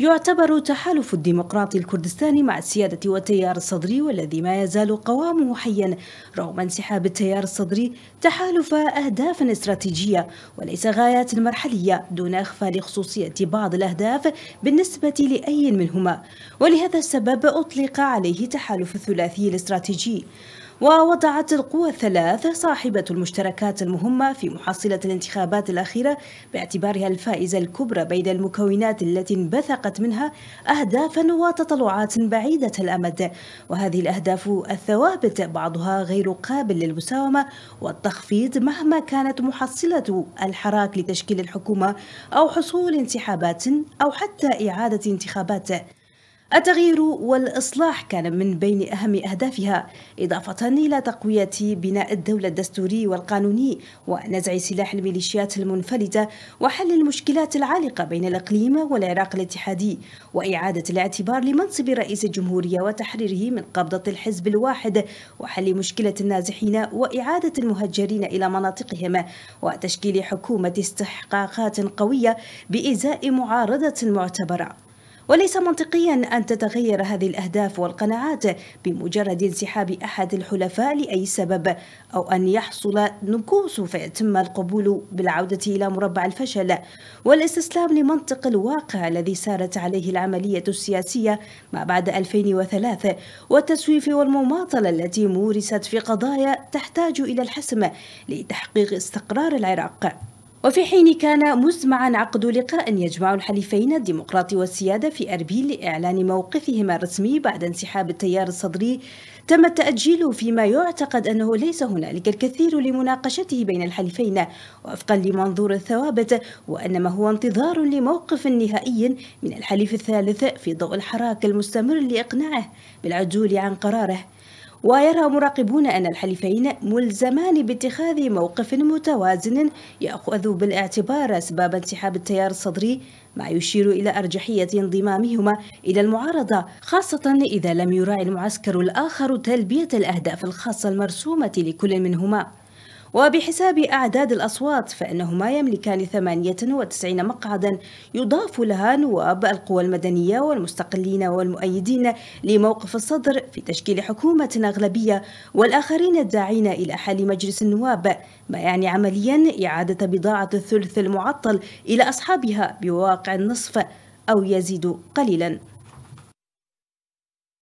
يعتبر تحالف الديمقراطي الكردستاني مع السيادة والتيار الصدري والذي ما يزال قوامه حيا رغم انسحاب التيار الصدري تحالف أهداف استراتيجية وليس غايات مرحلية دون إخفاء خصوصية بعض الأهداف بالنسبة لأي منهما ولهذا السبب أطلق عليه تحالف الثلاثي الاستراتيجي ووضعت القوى الثلاث صاحبة المشتركات المهمة في محصلة الانتخابات الأخيرة باعتبارها الفائزة الكبرى بين المكونات التي انبثقت منها أهدافا وتطلعات بعيدة الأمد وهذه الأهداف الثوابت بعضها غير قابل للمساومة والتخفيض مهما كانت محصلة الحراك لتشكيل الحكومة أو حصول انسحابات أو حتى إعادة انتخابات التغيير والإصلاح كان من بين أهم أهدافها إضافة إلى تقوية بناء الدولة الدستوري والقانوني ونزع سلاح الميليشيات المنفلتة وحل المشكلات العالقة بين الإقليم والعراق الاتحادي وإعادة الاعتبار لمنصب رئيس الجمهورية وتحريره من قبضة الحزب الواحد وحل مشكلة النازحين وإعادة المهجرين إلى مناطقهم وتشكيل حكومة استحقاقات قوية بإزاء معارضة معتبرة وليس منطقيا أن تتغير هذه الأهداف والقناعات بمجرد انسحاب أحد الحلفاء لأي سبب أو أن يحصل نكوص فيتم القبول بالعودة إلى مربع الفشل والاستسلام لمنطق الواقع الذي سارت عليه العملية السياسية ما بعد 2003 والتسويف والمماطلة التي مورست في قضايا تحتاج إلى الحسم لتحقيق استقرار العراق وفي حين كان مزمعا عقد لقاء يجمع الحليفين الديمقراطي والسيادة في أربيل لإعلان موقفهما الرسمي بعد انسحاب التيار الصدري تم التأجيل فيما يعتقد أنه ليس هنالك الكثير لمناقشته بين الحليفين وفقا لمنظور الثوابت وأنما هو انتظار لموقف نهائي من الحليف الثالث في ضوء الحراك المستمر لإقناعه بالعدول عن قراره ويرى مراقبون أن الحليفين ملزمان باتخاذ موقف متوازن يأخذ بالاعتبار أسباب انسحاب التيار الصدري ما يشير إلى أرجحية انضمامهما إلى المعارضة خاصة إذا لم يراعي المعسكر الآخر تلبية الأهداف الخاصة المرسومة لكل منهما وبحساب أعداد الأصوات فإنهما يملكان 98 مقعدا يضاف لها نواب القوى المدنية والمستقلين والمؤيدين لموقف الصدر في تشكيل حكومة أغلبية والآخرين الداعين إلى حل مجلس النواب ما يعني عمليا إعادة بضاعة الثلث المعطل إلى أصحابها بواقع النصف أو يزيد قليلا